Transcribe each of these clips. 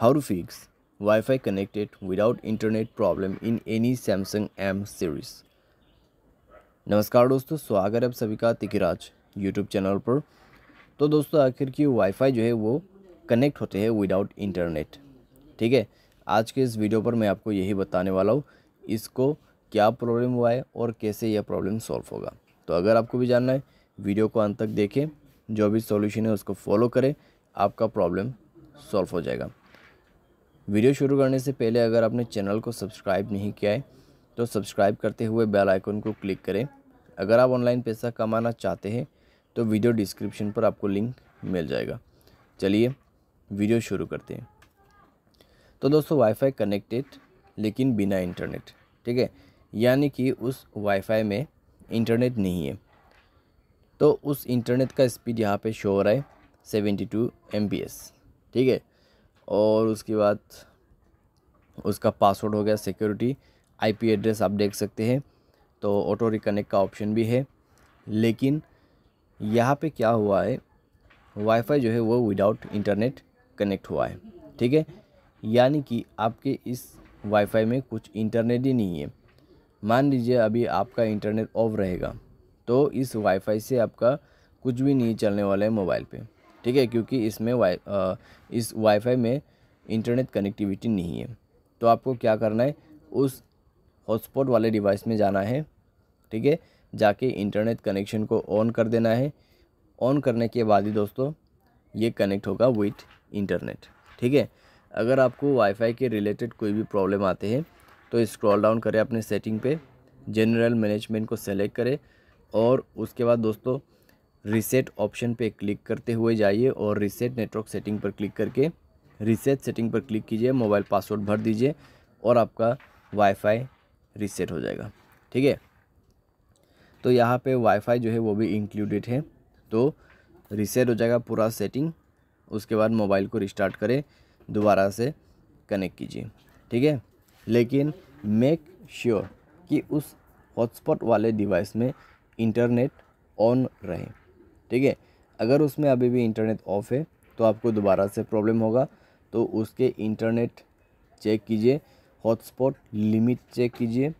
How to fix Wi-Fi connected without internet problem in any Samsung M series. नमस्कार दोस्तों स्वागत है आप सभी का तिकिराज यूट्यूब चैनल पर तो दोस्तों आखिर की वाईफाई जो है वो कनेक्ट होते हैं विदाउट इंटरनेट ठीक है आज के इस वीडियो पर मैं आपको यही बताने वाला हूँ इसको क्या प्रॉब्लम हुआ है और कैसे यह प्रॉब्लम सॉल्व होगा तो अगर आपको भी जानना है वीडियो को अंत तक देखें जो भी सॉल्यूशन है उसको फॉलो करें आपका प्रॉब्लम सॉल्व हो जाएगा वीडियो शुरू करने से पहले अगर आपने चैनल को सब्सक्राइब नहीं किया है तो सब्सक्राइब करते हुए बेल आइकन को क्लिक करें अगर आप ऑनलाइन पैसा कमाना चाहते हैं तो वीडियो डिस्क्रिप्शन पर आपको लिंक मिल जाएगा चलिए वीडियो शुरू करते हैं तो दोस्तों वाईफाई कनेक्टेड लेकिन बिना इंटरनेट ठीक है यानी कि उस वाईफाई में इंटरनेट नहीं है तो उस इंटरनेट का स्पीड यहाँ पे शो हो रहा है सेवेंटी टू एम ठीक है और उसके बाद उसका पासवर्ड हो गया सिक्योरिटी आईपी एड्रेस आप देख सकते हैं तो ऑटो रिकनेक्ट का ऑप्शन भी है लेकिन यहाँ पे क्या हुआ है वाईफाई जो है वो विदाउट इंटरनेट कनेक्ट हुआ है ठीक है यानी कि आपके इस वाईफाई में कुछ इंटरनेट ही नहीं है मान लीजिए अभी आपका इंटरनेट ऑफ रहेगा तो इस वाईफाई से आपका कुछ भी नहीं चलने वाला है मोबाइल पे ठीक है क्योंकि इसमें वाई इस वाईफाई में इंटरनेट कनेक्टिविटी नहीं है तो आपको क्या करना है उस हॉटस्पॉट वाले डिवाइस में जाना है ठीक है जाके इंटरनेट कनेक्शन को ऑन कर देना है ऑन करने के बाद ही दोस्तों ये कनेक्ट होगा विथ इंटरनेट ठीक है अगर आपको वाईफाई के रिलेटेड कोई भी प्रॉब्लम आते हैं तो स्क्रॉल डाउन करें अपने सेटिंग पे जनरल मैनेजमेंट को सेलेक्ट करें और उसके बाद दोस्तों रीसेट ऑप्शन पे क्लिक करते हुए जाइए और रीसेट नेटवर्क सेटिंग पर क्लिक करके रीसेट सेटिंग पर क्लिक कीजिए मोबाइल पासवर्ड भर दीजिए और आपका वाईफाई रीसेट हो जाएगा ठीक है तो यहाँ पे वाईफाई जो है वो भी इंक्लूडेड है तो रीसेट हो जाएगा पूरा सेटिंग उसके बाद मोबाइल को रिस्टार्ट करें दोबारा से कनेक्ट कीजिए ठीक है लेकिन मेक श्योर sure कि उस हॉटस्पॉट वाले डिवाइस में इंटरनेट ऑन रहे ठीक है अगर उसमें अभी भी इंटरनेट ऑफ है तो आपको दोबारा से प्रॉब्लम होगा तो उसके इंटरनेट चेक कीजिए हॉटस्पॉट लिमिट चेक कीजिए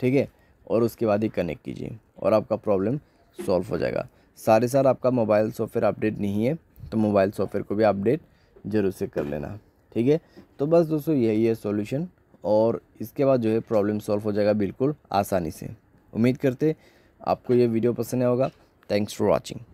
ठीक है और उसके बाद ही कनेक्ट कीजिए और आपका प्रॉब्लम सॉल्व हो जाएगा सारे साथ आपका मोबाइल सॉफ्टवेयर अपडेट नहीं है तो मोबाइल सॉफ्टवेयर को भी अपडेट ज़रूर से कर लेना ठीक है तो बस दोस्तों यही है सॉल्यूशन और इसके बाद जो है प्रॉब्लम सॉल्व हो जाएगा बिल्कुल आसानी से उम्मीद करते आपको ये वीडियो पसंद आया होगा थैंक्स फॉर वॉचिंग